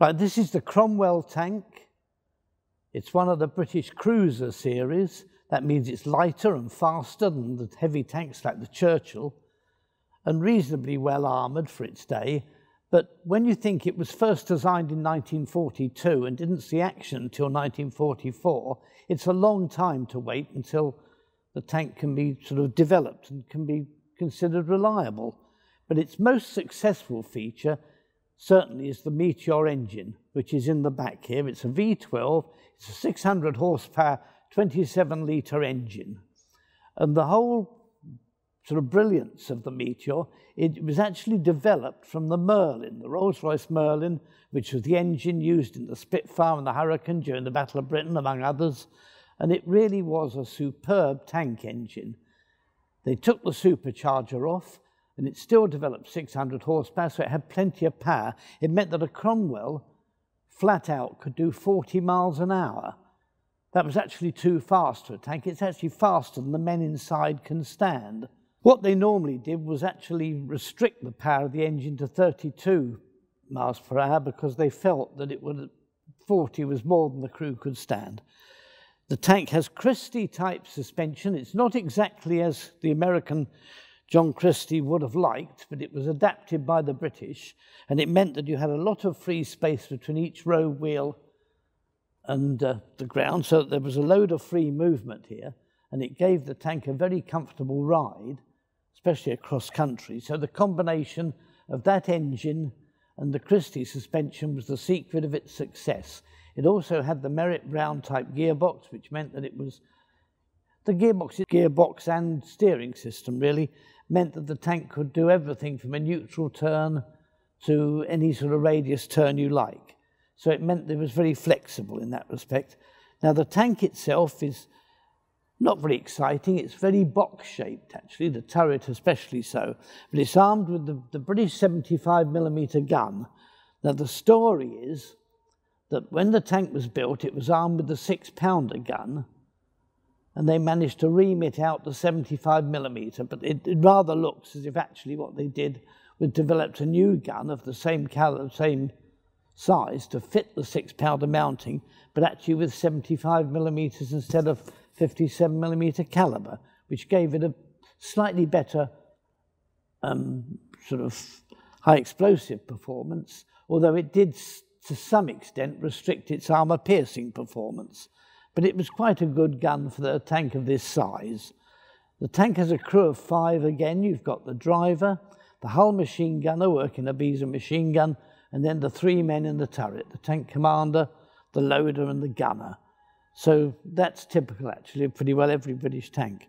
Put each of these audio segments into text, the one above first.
Right, this is the Cromwell tank. It's one of the British cruiser series. That means it's lighter and faster than the heavy tanks like the Churchill and reasonably well armoured for its day. But when you think it was first designed in 1942 and didn't see action until 1944, it's a long time to wait until the tank can be sort of developed and can be considered reliable. But its most successful feature certainly is the Meteor engine, which is in the back here. It's a V12, it's a 600 horsepower, 27 litre engine. And the whole sort of brilliance of the Meteor, it was actually developed from the Merlin, the Rolls-Royce Merlin, which was the engine used in the Spitfire and the Hurricane during the Battle of Britain, among others. And it really was a superb tank engine. They took the supercharger off and it still developed 600 horsepower, so it had plenty of power. It meant that a Cromwell flat out could do 40 miles an hour. That was actually too fast for a tank. It's actually faster than the men inside can stand. What they normally did was actually restrict the power of the engine to 32 miles per hour because they felt that it would 40 was more than the crew could stand. The tank has Christie type suspension. It's not exactly as the American John Christie would have liked, but it was adapted by the British, and it meant that you had a lot of free space between each row wheel and uh, the ground, so that there was a load of free movement here, and it gave the tank a very comfortable ride, especially across country. So the combination of that engine and the Christie suspension was the secret of its success. It also had the Merritt Brown type gearbox, which meant that it was the gearbox, gearbox and steering system really, meant that the tank could do everything from a neutral turn to any sort of radius turn you like. So it meant that it was very flexible in that respect. Now, the tank itself is not very exciting. It's very box-shaped, actually, the turret especially so. But it's armed with the, the British 75mm gun. Now, the story is that when the tank was built, it was armed with the six-pounder gun, and they managed to ream it out to 75 millimeter. But it, it rather looks as if actually what they did was developed a new gun of the same caliber, same size to fit the six powder mounting, but actually with 75 millimeters instead of 57 millimeter caliber, which gave it a slightly better um, sort of high explosive performance, although it did to some extent restrict its armor piercing performance but it was quite a good gun for a tank of this size. The tank has a crew of five again. You've got the driver, the hull machine gunner working a Beza machine gun, and then the three men in the turret, the tank commander, the loader and the gunner. So that's typical, actually, pretty well every British tank.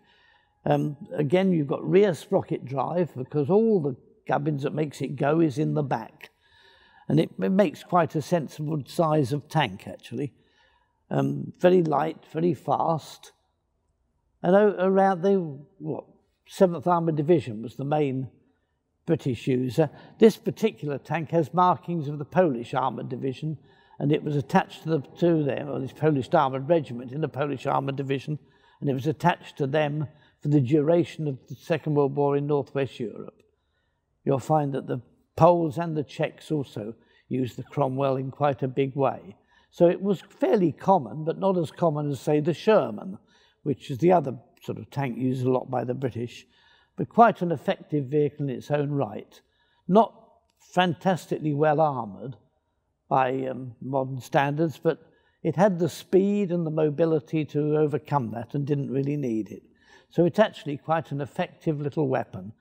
Um, again, you've got rear sprocket drive because all the gubbins that makes it go is in the back. And it, it makes quite a sensible size of tank, actually um, very light, very fast. And around the what, 7th Armoured Division was the main British user. This particular tank has markings of the Polish Armoured Division, and it was attached to, the, to them, or this Polish Armoured Regiment in the Polish Armoured Division, and it was attached to them for the duration of the Second World War in Northwest Europe. You'll find that the Poles and the Czechs also used the Cromwell in quite a big way. So it was fairly common, but not as common as, say, the Sherman, which is the other sort of tank used a lot by the British, but quite an effective vehicle in its own right. Not fantastically well armoured by um, modern standards, but it had the speed and the mobility to overcome that and didn't really need it. So it's actually quite an effective little weapon.